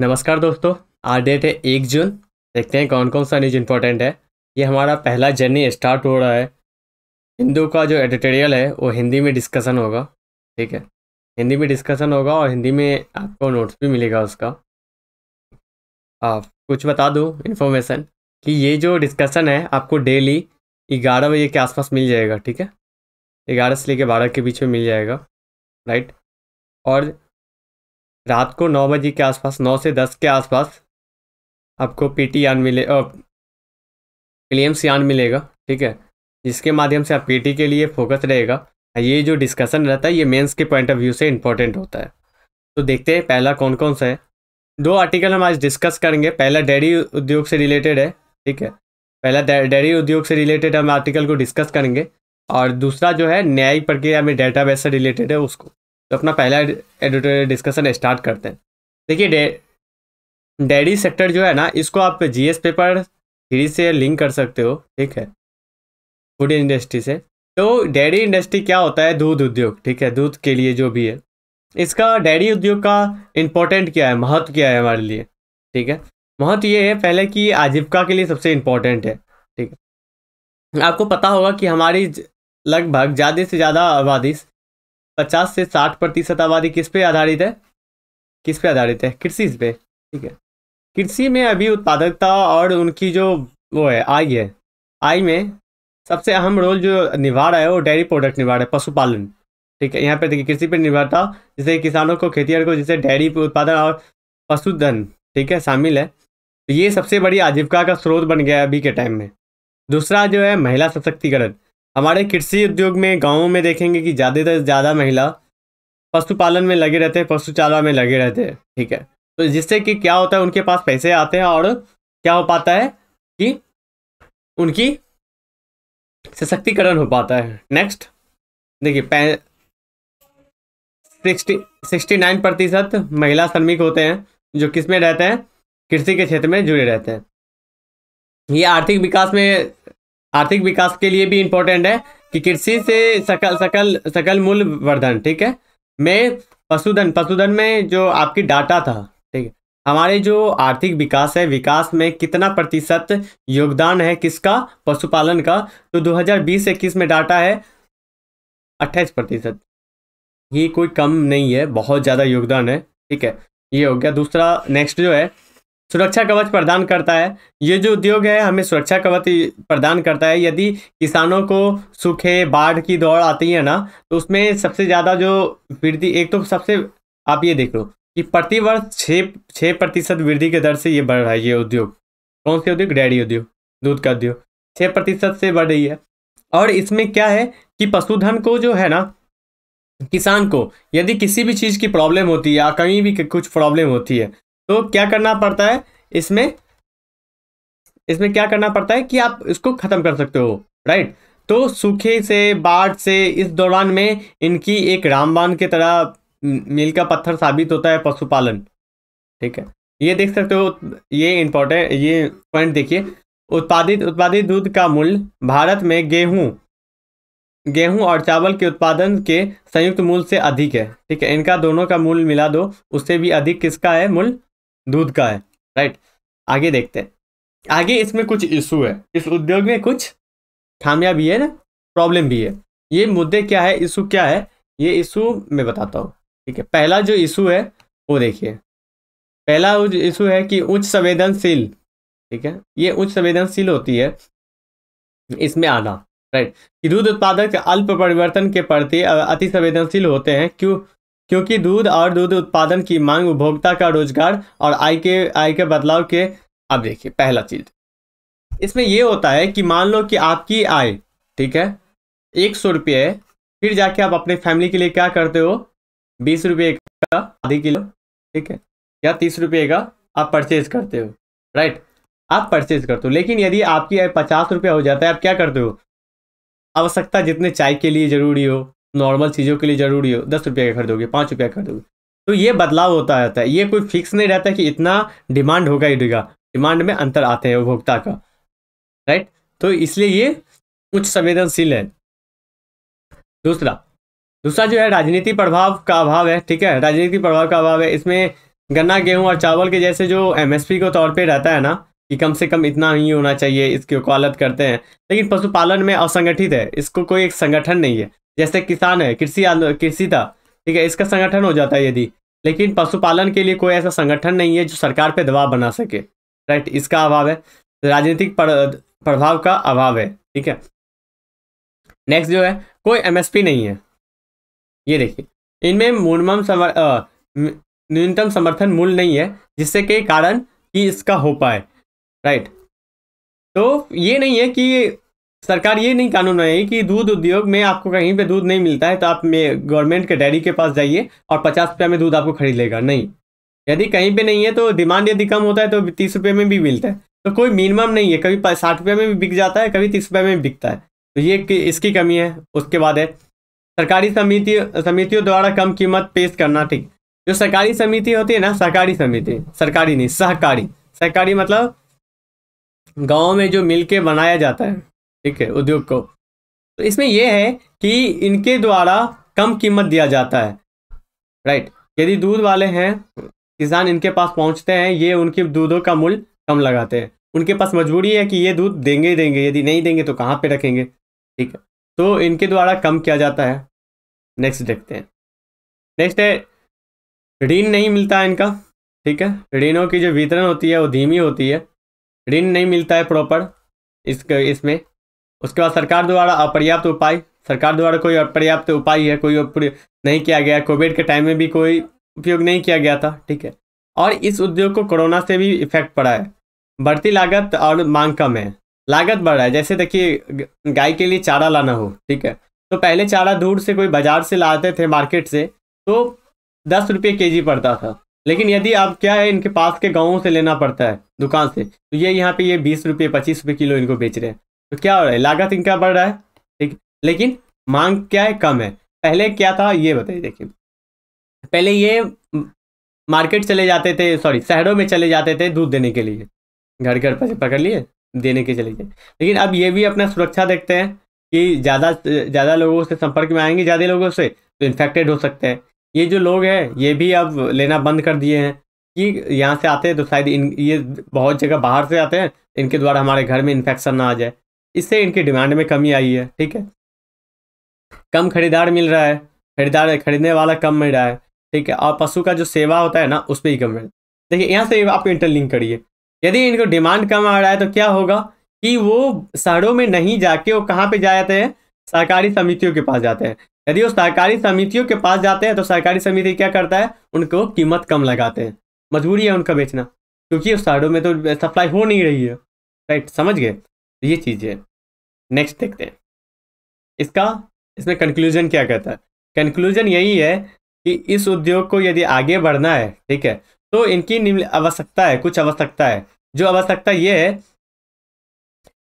नमस्कार दोस्तों आज डेट है एक जून देखते हैं कौन कौन सा न्यूज इम्पोर्टेंट है ये हमारा पहला जर्नी स्टार्ट हो रहा है हिंदू का जो एडिटोरियल है वो हिंदी में डिस्कशन होगा ठीक है हिंदी में डिस्कशन होगा और हिंदी में आपको नोट्स भी मिलेगा उसका आप कुछ बता दूँ इन्फॉर्मेशन कि ये जो डिस्कशन है आपको डेली ग्यारह बजे के आसपास मिल जाएगा ठीक है ग्यारह से लेकर बारह के बीच में मिल जाएगा राइट और रात को नौ बजे के आसपास नौ से दस के आसपास आपको पी टी यान मिले क्लियम्स यान मिलेगा ठीक है जिसके माध्यम से आप पी के लिए फोकस रहेगा ये जो डिस्कशन रहता है ये मेंस के पॉइंट ऑफ व्यू से इम्पोर्टेंट होता है तो देखते हैं पहला कौन कौन सा है दो आर्टिकल हम आज डिस्कस करेंगे पहला डेयरी उद्योग से रिलेटेड है ठीक है पहला डेयरी उद्योग से रिलेटेड हम आर्टिकल को डिस्कस करेंगे और दूसरा जो है न्यायिक प्रक्रिया में डेटाबेस से रिलेटेड है उसको तो अपना पहला एडिटोरियल डिस्कशन स्टार्ट करते हैं देखिए डे डेयरी सेक्टर जो है ना इसको आप जीएस पेपर थ्री से लिंक कर सकते हो ठीक है फूड इंडस्ट्री से तो डेयरी इंडस्ट्री क्या होता है दूध उद्योग ठीक है दूध के लिए जो भी है इसका डेयरी उद्योग का इम्पोर्टेंट क्या है महत्व क्या है हमारे लिए ठीक है महत्व ये है पहले कि आजीविका के लिए सबसे इम्पोर्टेंट है ठीक है आपको पता होगा कि हमारी लगभग ज़्यादा से ज़्यादा आबादी पचास से साठ प्रतिशत आबादी किस पे आधारित है किस पे आधारित है कृषि पे ठीक है कृषि में अभी उत्पादकता और उनकी जो वो है आय है आय में सबसे अहम रोल जो निभा रहा है वो डेयरी प्रोडक्ट निभा रहा है पशुपालन ठीक है यहाँ पे देखिए कृषि पर निर्भरता जैसे किसानों को खेती को जैसे डेयरी उत्पादन और पशुधन ठीक है शामिल है तो ये सबसे बड़ी आजीविका का स्रोत बन गया है अभी के टाइम में दूसरा जो है महिला सशक्तिकरण हमारे कृषि उद्योग में गाँव में देखेंगे कि ज़्यादातर ज़्यादा महिला पशुपालन में लगे रहते हैं पशुचारा में लगे रहते हैं ठीक है तो जिससे कि क्या होता है उनके पास पैसे आते हैं और क्या हो पाता है कि उनकी सशक्तिकरण हो पाता है नेक्स्ट देखिए सिक्सटी सिक्सटी नाइन प्रतिशत महिला श्रमिक होते हैं जो किस में रहते हैं कृषि के क्षेत्र में जुड़े रहते हैं ये आर्थिक विकास में आर्थिक विकास के लिए भी इम्पोर्टेंट है कि कृषि से सकल सकल सकल मूल्य वर्धन ठीक है में पशुधन पशुधन में जो आपकी डाटा था ठीक है हमारे जो आर्थिक विकास है विकास में कितना प्रतिशत योगदान है किसका पशुपालन का तो 2020-21 में डाटा है अट्ठाईस प्रतिशत ये कोई कम नहीं है बहुत ज़्यादा योगदान है ठीक है ये हो गया दूसरा नेक्स्ट जो है सुरक्षा कवच प्रदान करता है ये जो उद्योग है हमें सुरक्षा कवच प्रदान करता है यदि किसानों को सूखे बाढ़ की दौड़ आती है ना तो उसमें सबसे ज़्यादा जो वृद्धि एक तो सबसे आप ये देख लो कि प्रतिवर्ष छः छः प्रतिशत वृद्धि के दर से ये बढ़ रहा है ये उद्योग कौन से उद्योग डेयरी उद्योग दूध का उद्योग छः प्रतिशत से बढ़ रही है और इसमें क्या है कि पशुधन को जो है ना किसान को यदि किसी भी चीज़ की प्रॉब्लम होती है या कहीं भी कुछ प्रॉब्लम होती है तो क्या करना पड़ता है इसमें इसमें क्या करना पड़ता है कि आप इसको ख़त्म कर सकते हो राइट तो सूखे से बाढ़ से इस दौरान में इनकी एक रामबान की तरह मील का पत्थर साबित होता है पशुपालन ठीक है ये देख सकते हो ये इम्पोर्टेंट ये पॉइंट देखिए उत्पादित उत्पादित दूध का मूल्य भारत में गेहूं गेहूं और चावल के उत्पादन के संयुक्त मूल्य से अधिक है ठीक है इनका दोनों का मूल्य मिला दो उससे भी अधिक किसका है मूल्य दूध का है राइट आगे देखते हैं आगे इसमें कुछ इशू है इस उद्योग में कुछ खामियां भी है ना प्रॉब्लम भी है ये मुद्दे क्या है इशू क्या है ये इशू मैं बताता हूँ ठीक है पहला जो इशू है वो देखिए पहला इशू है कि उच्च संवेदनशील ठीक है ये उच्च संवेदनशील होती है इसमें आना राइट कि दूध उत्पादक अल्प परिवर्तन के प्रति अति संवेदनशील होते हैं क्यों क्योंकि दूध और दूध उत्पादन की मांग उपभोक्ता का रोजगार और आय के आय के बदलाव के अब देखिए पहला चीज इसमें यह होता है कि मान लो कि आपकी आय ठीक है एक सौ रुपये है फिर जाके आप अपने फैमिली के लिए क्या करते हो बीस रुपये का आधी किलो ठीक है या तीस रुपये का आप परचेज करते हो राइट आप परचेज करते हो लेकिन यदि आपकी आय पचास रुपया हो जाता है आप क्या करते हो आवश्यकता जितने चाय के लिए ज़रूरी हो नॉर्मल चीज़ों के लिए ज़रूरी हो दस रुपये का खरीदोगे पाँच रुपये का खरीदोगे तो ये बदलाव होता रहता है ये कोई फिक्स नहीं रहता कि इतना डिमांड होगा ही होगा डिमांड में अंतर आते हैं उपभोक्ता का राइट तो इसलिए ये उच्च संवेदनशील है दूसरा दूसरा जो है राजनीति प्रभाव का अभाव है ठीक है राजनीति प्रभाव का अभाव है इसमें गन्ना गेहूं और चावल के जैसे जो एमएसपी के तौर पे रहता है ना कि कम से कम इतना ही होना चाहिए इसकी वकालत करते हैं लेकिन पशुपालन में असंगठित है इसको कोई एक संगठन नहीं है जैसे किसान है कृषि कृषि था ठीक है इसका संगठन हो जाता है यदि लेकिन पशुपालन के लिए कोई ऐसा संगठन नहीं है जो सरकार पर दबाव बना सके राइट इसका अभाव है राजनीतिक प्रभाव का अभाव है ठीक है नेक्स्ट जो है कोई एमएसपी नहीं है ये देखिए इनमें मिनिमम न्यूनतम समर्थन मूल्य नहीं है जिससे के कारण कि इसका हो पाए राइट तो ये नहीं है कि सरकार ये नहीं कानून बनाई कि दूध उद्योग में आपको कहीं पे दूध नहीं मिलता है तो आप गवर्नमेंट के डेयरी के पास जाइए और पचास रुपया में दूध आपको खरीद लेगा नहीं यदि कहीं पे नहीं है तो डिमांड यदि कम होता है तो तीस रुपये में भी मिलता है तो कोई मिनिमम नहीं है कभी साठ रुपये में भी बिक जाता है कभी तीस रुपये में भी बिकता है तो ये इसकी कमी है उसके बाद है सरकारी समिति समितियों द्वारा कम कीमत पेश करना ठीक जो सरकारी समिति होती है ना सहकारी समिति सरकारी नहीं सहकारी सहकारी मतलब गांव में जो मिल के बनाया जाता है ठीक है उद्योग को तो इसमें यह है कि इनके द्वारा कम कीमत दिया जाता है राइट यदि दूध वाले हैं किसान इनके पास पहुंचते हैं ये उनके दूधों का मूल्य कम लगाते हैं उनके पास मजबूरी है कि ये दूध देंगे ही देंगे यदि नहीं देंगे तो कहाँ पे रखेंगे ठीक है तो इनके द्वारा कम किया जाता है नेक्स्ट देखते हैं नेक्स्ट है ऋण नहीं मिलता इनका ठीक है ऋणों की जो वितरण होती है वो धीमी होती है ऋण नहीं मिलता है प्रॉपर इस इसमें उसके बाद सरकार द्वारा अपर्याप्त उपाय सरकार द्वारा कोई अपर्याप्त उपाय है कोई नहीं किया गया कोविड के टाइम में भी कोई उपयोग नहीं किया गया था ठीक है और इस उद्योग को कोरोना से भी इफेक्ट पड़ा है बढ़ती लागत और मांग कम है लागत बढ़ रहा है जैसे देखिए गाय के लिए चारा लाना हो ठीक है तो पहले चारा दूर से कोई बाजार से लाते थे मार्केट से तो दस रुपये के जी पड़ता था लेकिन यदि आप क्या है इनके पास के गाँवों से लेना पड़ता है दुकान से तो ये यहाँ पे ये बीस रुपये पच्चीस रुपये किलो इनको बेच रहे हैं तो क्या हो रहा है लागत इनका बढ़ रहा है ठीक लेकिन मांग क्या है कम है पहले क्या था ये बताइए देखिए पहले ये मार्केट चले जाते थे सॉरी शहरों में चले जाते थे दूध देने के लिए घर घर पर पकड़ लिए देने के चले गए लेकिन अब ये भी अपना सुरक्षा देखते हैं कि ज़्यादा ज़्यादा लोगों से संपर्क में आएंगे ज़्यादा लोगों से तो इन्फेक्टेड हो सकते हैं ये जो लोग हैं ये भी अब लेना बंद कर दिए हैं कि यहाँ से आते हैं तो शायद इन ये बहुत जगह बाहर से आते हैं इनके द्वारा हमारे घर में इन्फेक्शन ना आ जाए इससे इनकी डिमांड में कमी आई है ठीक है कम खरीदार मिल रहा है खरीदार खरीदने वाला कम मिल रहा है ठीक है और पशु का जो सेवा होता है ना उस पर ही कम मिल देखिए यहाँ से आप इंटरलिंक करिए यदि इनको डिमांड कम आ रहा है तो क्या होगा कि वो शहरों में नहीं जाके वो कहाँ पे जाते हैं सहकारी समितियों के पास जाते हैं यदि वो सहकारी समितियों के पास जाते हैं तो सहकारी समिति क्या करता है उनको कीमत कम लगाते हैं मजबूरी है उनका बेचना क्योंकि उस साइडों में तो सप्लाई हो नहीं रही है राइट समझ गए तो ये चीज़ है नेक्स्ट देखते हैं इसका इसमें कंक्लूजन क्या कहता है कंक्लूजन यही है कि इस उद्योग को यदि आगे बढ़ना है ठीक है तो इनकी निम्न आवश्यकता है कुछ आवश्यकता है जो आवश्यकता ये है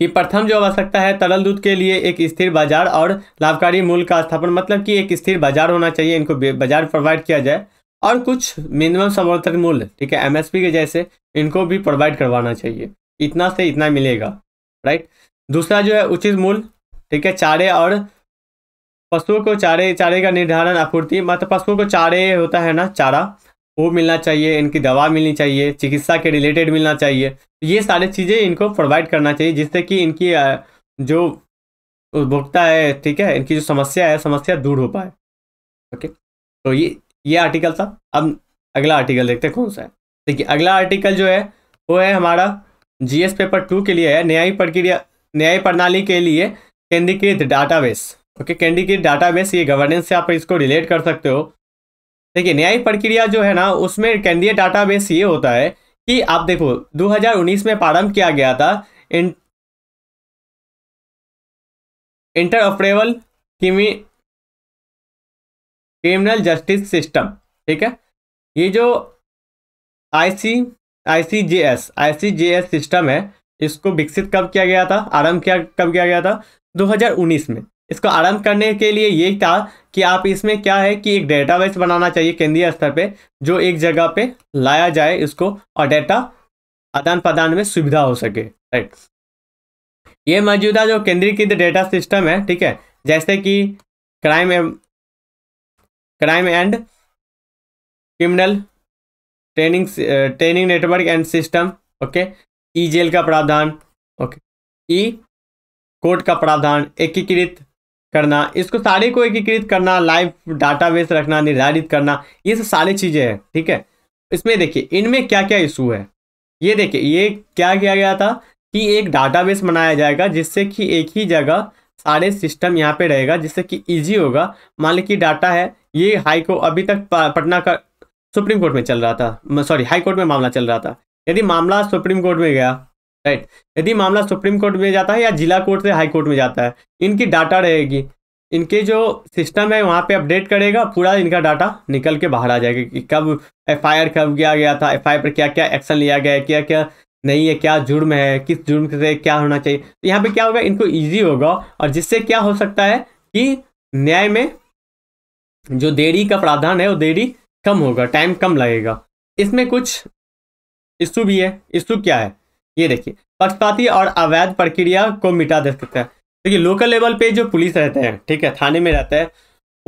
कि प्रथम जो आवश्यकता है तरल दूध के लिए एक स्थिर बाजार और लाभकारी मूल्य का स्थापन मतलब कि एक स्थिर बाजार होना चाहिए इनको बाजार प्रोवाइड किया जाए और कुछ मिनिमम समर्थन मूल्य ठीक है एमएसपी के जैसे इनको भी प्रोवाइड करवाना चाहिए इतना से इतना मिलेगा राइट दूसरा जो है उचित मूल्य ठीक है चारे और पशुओं को चारे चारे का निर्धारण आपूर्ति मतलब पशुओं को चारे होता है ना चारा वो मिलना चाहिए इनकी दवा मिलनी चाहिए चिकित्सा के रिलेटेड मिलना चाहिए तो ये सारी चीज़ें इनको प्रोवाइड करना चाहिए जिससे कि इनकी जो उपभोक्ता है ठीक है इनकी जो समस्या है समस्या दूर हो पाए ओके तो ये ये आर्टिकल था अब अगला आर्टिकल देखते हैं कौन सा है देखिए अगला आर्टिकल जो है वो है हमारा जी पेपर टू के लिए है न्यायिक प्रक्रिया न्याय प्रणाली के लिए केंद्रीकृत डाटाबेस ओके केंद्रीकृत डाटाबेस ये गवर्नेंस से आप इसको रिलेट कर सकते हो देखिए न्यायिक प्रक्रिया जो है ना उसमें केंद्रीय डाटाबेस ये होता है कि आप देखो 2019 में प्रारंभ किया गया था इं, interoperable criminal justice system ठीक है ये जो आईसी आईसीजेएस आईसीजेएस सिस्टम है इसको विकसित कब किया गया था आरंभ किया कब किया गया था 2019 में इसको आरंभ करने के लिए ये था कि आप इसमें क्या है कि एक डेटाबेस बनाना चाहिए केंद्रीय स्तर पे जो एक जगह पे लाया जाए इसको और डेटा आदान प्रदान में सुविधा हो सके राइट ये मौजूदा जो केंद्रीकृत डेटा सिस्टम है ठीक है जैसे कि क्राइम एव, crime and criminal training training network and system okay e jail का प्रावधान ओके ई कोर्ट का प्रावधान एकीकृत करना इसको सारे को एकीकृत करना लाइव डाटाबेस रखना निर्धारित करना ये सब सारी चीज़ें हैं ठीक है इसमें देखिए इनमें क्या क्या इशू है ये देखिए ये क्या किया गया था कि एक डाटाबेस बनाया जाएगा जिससे कि एक ही जगह सारे सिस्टम यहाँ पे रहेगा जिससे कि इजी होगा मान ली कि डाटा है ये हाई को अभी तक पटना का सुप्रीम कोर्ट में चल रहा था सॉरी हाई कोर्ट में मामला चल रहा था यदि मामला सुप्रीम कोर्ट में गया राइट यदि मामला सुप्रीम कोर्ट में जाता है या जिला कोर्ट से हाई कोर्ट में जाता है इनकी डाटा रहेगी इनके जो सिस्टम है वहाँ पे अपडेट करेगा पूरा इनका डाटा निकल के बाहर आ जाएगा कि कब एफ आई आर कब किया गया था एफ आई आर पर क्या क्या एक्शन लिया गया है क्या क्या नहीं है क्या जुर्म है किस जुर्म से क्या होना चाहिए तो यहाँ पे क्या होगा इनको इजी होगा और जिससे क्या हो सकता है कि न्याय में जो देरी का प्रावधान है वो देरी कम होगा टाइम कम लगेगा इसमें कुछ इशू भी है इशू क्या है ये देखिए पक्षपाती और अवैध प्रक्रिया को मिटा दे सकता है देखिए तो लोकल लेवल पे जो पुलिस रहते हैं ठीक है थाने में रहते हैं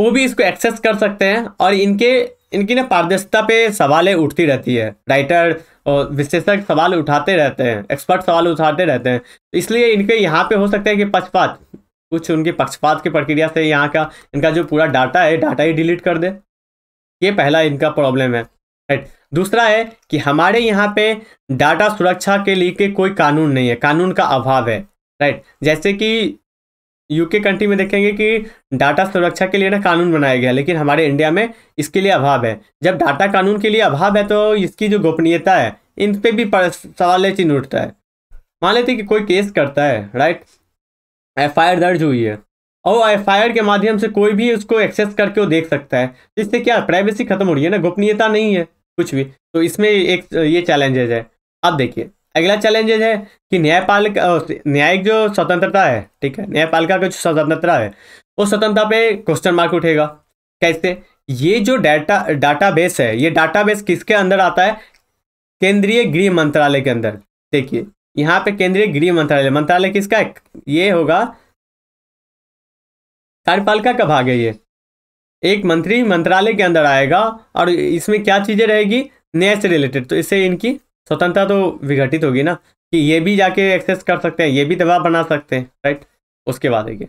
वो भी इसको एक्सेस कर सकते हैं और इनके इनकी ना पारदर्शिता पे सवालें उठती रहती है राइटर और विश्लेषक सवाल उठाते रहते हैं एक्सपर्ट सवाल उठाते रहते हैं इसलिए इनके यहाँ पे हो सकता है कि पक्षपात कुछ उनके पक्षपात की प्रक्रिया से यहाँ का इनका जो पूरा डाटा है डाटा ही डिलीट कर दे ये पहला इनका प्रॉब्लम है राइट दूसरा है कि हमारे यहाँ पे डाटा सुरक्षा के लिए के कोई कानून नहीं है कानून का अभाव है राइट जैसे कि यूके कंट्री में देखेंगे कि डाटा सुरक्षा के लिए ना कानून बनाया गया लेकिन हमारे इंडिया में इसके लिए अभाव है जब डाटा कानून के लिए अभाव है तो इसकी जो गोपनीयता है इन पर भी सवाल चिन्ह उठता है मान लेते कि कोई केस करता है राइट एफ दर्ज हुई है और एफ के माध्यम से कोई भी उसको एक्सेस करके वो देख सकता है इससे क्या प्राइवेसी खत्म हो रही है ना गोपनीयता नहीं है कुछ भी तो इसमें एक ये चैलेंजेज है अब देखिए अगला चैलेंजेज है कि न्यायपालिका न्यायिक जो स्वतंत्रता है ठीक है न्यायपालिका का जो स्वतंत्रता है उस स्वतंत्रता पे क्वेश्चन मार्क उठेगा कैसे ये जो डाटा डाटाबेस है ये डाटाबेस किसके अंदर आता है केंद्रीय गृह मंत्रालय के अंदर देखिए यहाँ पे केंद्रीय गृह मंत्रालय मंत्रालय किसका है ये होगा कार्यपालिका का भाग है ये एक मंत्री मंत्रालय के अंदर आएगा और इसमें क्या चीज़ें रहेगी न्याय से रिलेटेड तो इससे इनकी स्वतंत्रता तो विघटित होगी ना कि ये भी जाके एक्सेस कर सकते हैं ये भी दबाव बना सकते हैं राइट उसके बाद देखिए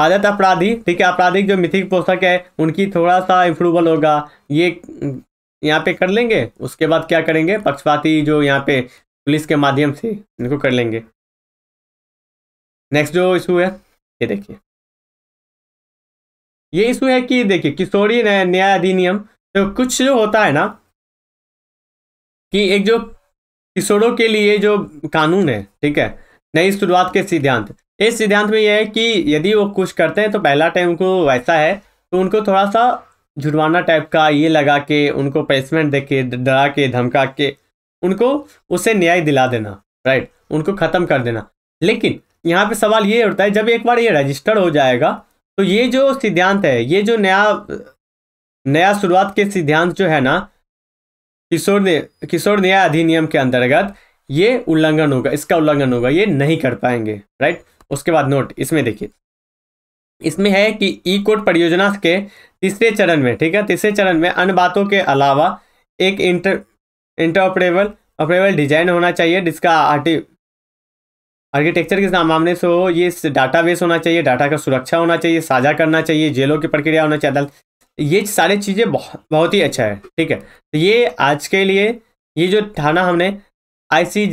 आदत अपराधी ठीक है आपराधिक जो मिथिक पोषक है उनकी थोड़ा सा इम्प्रूवल होगा ये यहाँ पे कर लेंगे उसके बाद क्या करेंगे पक्षपाती जो यहाँ पे पुलिस के माध्यम से इनको कर लेंगे नेक्स्ट जो इशू है ये देखिए ये इशू है कि देखिए किशोरी न्याय अधिनियम तो कुछ जो होता है ना कि एक जो किशोरों के लिए जो कानून है ठीक है नई शुरुआत के सिद्धांत इस सिद्धांत में यह है कि यदि वो कुछ करते हैं तो पहला टाइम उनको वैसा है तो उनको थोड़ा सा जुर्माना टाइप का ये लगा के उनको पेसमेंट दे के डरा के धमका के उनको उसे न्याय दिला देना राइट उनको ख़त्म कर देना लेकिन यहाँ पे सवाल ये उठता है जब एक बार ये रजिस्टर हो जाएगा तो ये जो सिद्धांत है ये जो नया नया शुरुआत के सिद्धांत जो है ना किशोर किशोर न्याय अधिनियम के अंतर्गत ये उल्लंघन होगा इसका उल्लंघन होगा ये नहीं कर पाएंगे राइट उसके बाद नोट इसमें देखिए इसमें है कि ई कोर्ट परियोजना के तीसरे चरण में ठीक है तीसरे चरण में अन्य बातों के अलावा एक इंटर इंटरऑपरेबल ऑपरेबल डिजाइन होना चाहिए जिसका आर्टी आर्किटेक्चर के मामले से हो ये डाटाबेस होना चाहिए डाटा का सुरक्षा होना चाहिए साझा करना चाहिए जेलों की प्रक्रिया होना चाहिए अदालत ये सारी चीज़ें बहुत बहुत ही अच्छा है ठीक है तो ये आज के लिए ये जो थाना हमने आई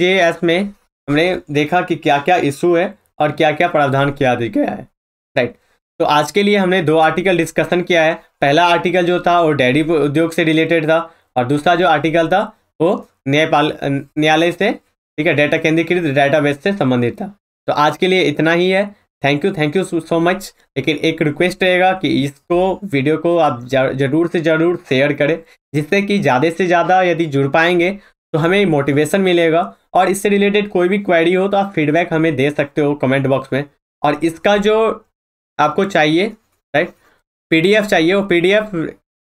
में हमने देखा कि क्या क्या इशू है और क्या क्या प्रावधान किया गया है राइट तो आज के लिए हमने दो आर्टिकल डिस्कशन किया है पहला आर्टिकल जो था वो डेयरी उद्योग से रिलेटेड था और दूसरा जो आर्टिकल था वो न्यायपाल न्यायालय से ठीक है डेटा केंद्रीकृत डेटाबेस से संबंधित था तो आज के लिए इतना ही है thank you thank you so much लेकिन एक रिक्वेस्ट रहेगा कि इसको वीडियो को आप ज़रूर से ज़रूर शेयर करें जिससे कि ज़्यादा से ज़्यादा यदि जुड़ पाएंगे तो हमें मोटिवेशन मिलेगा और इससे रिलेटेड कोई भी क्वेरी हो तो आप फीडबैक हमें दे सकते हो कमेंट बॉक्स में और इसका जो आपको चाहिए राइट पीडीएफ चाहिए वो पीडीएफ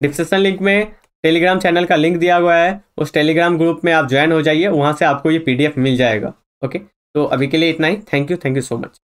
डिस्क्रिप्शन लिंक में टेलीग्राम चैनल का लिंक दिया हुआ है उस टेलीग्राम ग्रुप में आप ज्वाइन हो जाइए वहाँ से आपको ये पीडीएफ मिल जाएगा ओके तो अभी के लिए इतना ही thank you thank you so much